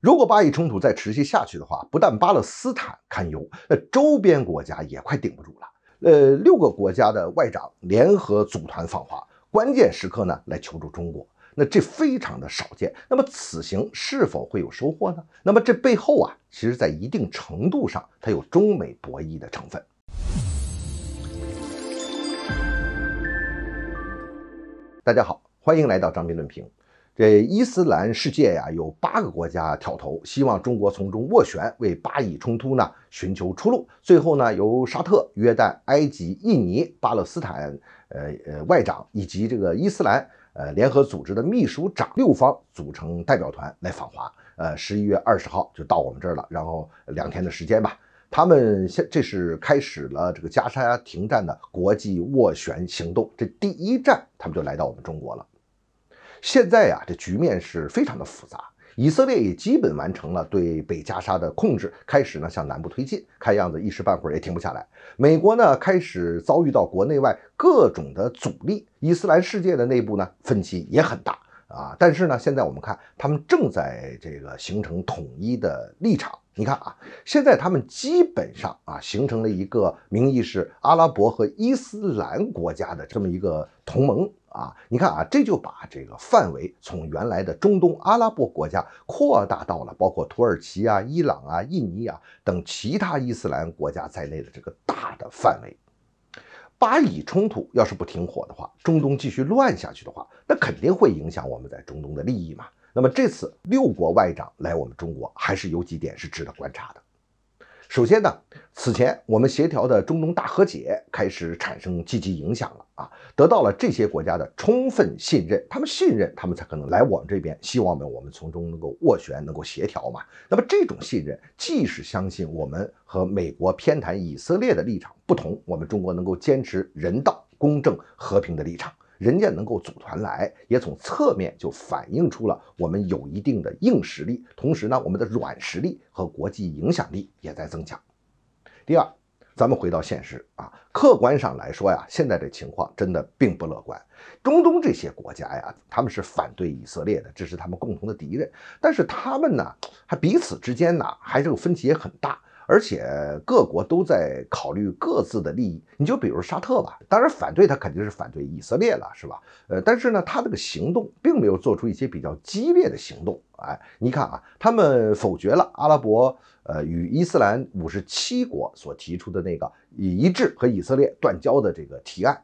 如果巴以冲突再持续下去的话，不但巴勒斯坦堪忧，那周边国家也快顶不住了。呃，六个国家的外长联合组团访华，关键时刻呢来求助中国，那这非常的少见。那么此行是否会有收获呢？那么这背后啊，其实在一定程度上它有中美博弈的成分。大家好，欢迎来到张斌论评。这伊斯兰世界呀，有八个国家挑头，希望中国从中斡旋，为巴以冲突呢寻求出路。最后呢，由沙特、约旦、埃及、印尼、巴勒斯坦，呃呃，外长以及这个伊斯兰呃联合组织的秘书长六方组成代表团来访华。呃，十一月二十号就到我们这儿了，然后两天的时间吧。他们先这是开始了这个加沙停战的国际斡旋行动，这第一站他们就来到我们中国了。现在啊，这局面是非常的复杂。以色列也基本完成了对北加沙的控制，开始呢向南部推进，看样子一时半会儿也停不下来。美国呢开始遭遇到国内外各种的阻力，伊斯兰世界的内部呢分歧也很大啊。但是呢，现在我们看他们正在这个形成统一的立场。你看啊，现在他们基本上啊形成了一个名义是阿拉伯和伊斯兰国家的这么一个同盟。啊，你看啊，这就把这个范围从原来的中东阿拉伯国家扩大到了包括土耳其啊、伊朗啊、印尼啊等其他伊斯兰国家在内的这个大的范围。巴以冲突要是不停火的话，中东继续乱下去的话，那肯定会影响我们在中东的利益嘛。那么这次六国外长来我们中国，还是有几点是值得观察的。首先呢，此前我们协调的中东大和解开始产生积极影响了啊，得到了这些国家的充分信任，他们信任他们才可能来我们这边，希望呢我们从中能够斡旋，能够协调嘛。那么这种信任既是相信我们和美国偏袒以色列的立场不同，我们中国能够坚持人道、公正、和平的立场。人家能够组团来，也从侧面就反映出了我们有一定的硬实力，同时呢，我们的软实力和国际影响力也在增强。第二，咱们回到现实啊，客观上来说呀，现在这情况真的并不乐观。中东这些国家呀，他们是反对以色列的，这是他们共同的敌人。但是他们呢，还彼此之间呢，还这个分歧也很大。而且各国都在考虑各自的利益。你就比如沙特吧，当然反对他肯定是反对以色列了，是吧？呃，但是呢，他这个行动并没有做出一些比较激烈的行动。哎，你看啊，他们否决了阿拉伯呃与伊斯兰五十七国所提出的那个以一致和以色列断交的这个提案。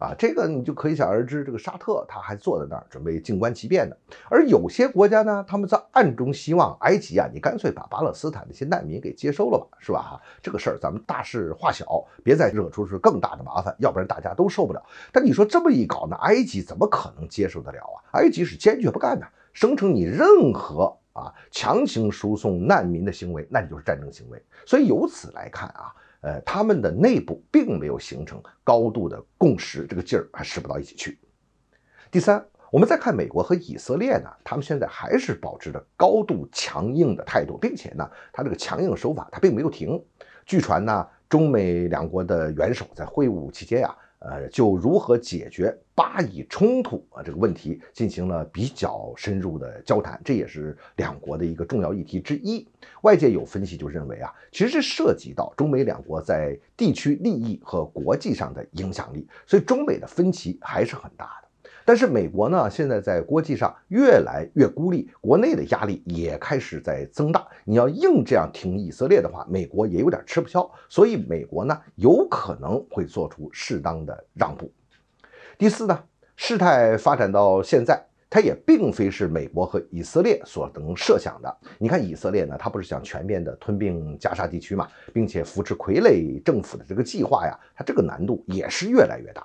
啊，这个你就可以想而知，这个沙特他还坐在那儿准备静观其变呢。而有些国家呢，他们在暗中希望埃及啊，你干脆把巴勒斯坦那些难民给接收了吧，是吧？哈，这个事儿咱们大事化小，别再惹出是更大的麻烦，要不然大家都受不了。但你说这么一搞，那埃及怎么可能接受得了啊？埃及是坚决不干的，声称你任何啊强行输送难民的行为，那你就是战争行为。所以由此来看啊。呃，他们的内部并没有形成高度的共识，这个劲儿还使不到一起去。第三，我们再看美国和以色列呢，他们现在还是保持着高度强硬的态度，并且呢，他这个强硬手法他并没有停。据传呢，中美两国的元首在会晤期间啊。呃，就如何解决巴以冲突啊这个问题进行了比较深入的交谈，这也是两国的一个重要议题之一。外界有分析就认为啊，其实涉及到中美两国在地区利益和国际上的影响力，所以中美的分歧还是很大的。但是美国呢，现在在国际上越来越孤立，国内的压力也开始在增大。你要硬这样挺以色列的话，美国也有点吃不消。所以美国呢，有可能会做出适当的让步。第四呢，事态发展到现在，它也并非是美国和以色列所能设想的。你看以色列呢，它不是想全面的吞并加沙地区嘛，并且扶持傀儡政府的这个计划呀，它这个难度也是越来越大。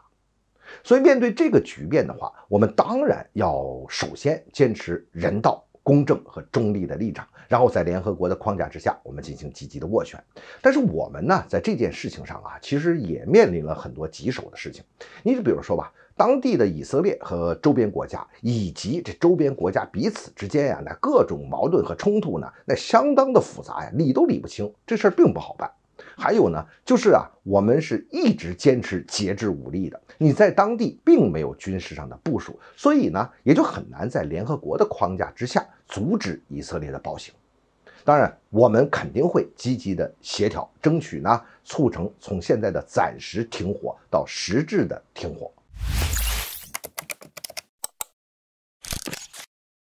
所以，面对这个局面的话，我们当然要首先坚持人道、公正和中立的立场，然后在联合国的框架之下，我们进行积极的斡旋。但是，我们呢，在这件事情上啊，其实也面临了很多棘手的事情。你就比如说吧，当地的以色列和周边国家，以及这周边国家彼此之间呀，那各种矛盾和冲突呢，那相当的复杂呀，理都理不清，这事儿并不好办。还有呢，就是啊，我们是一直坚持节制武力的。你在当地并没有军事上的部署，所以呢，也就很难在联合国的框架之下阻止以色列的暴行。当然，我们肯定会积极的协调，争取呢，促成从现在的暂时停火到实质的停火。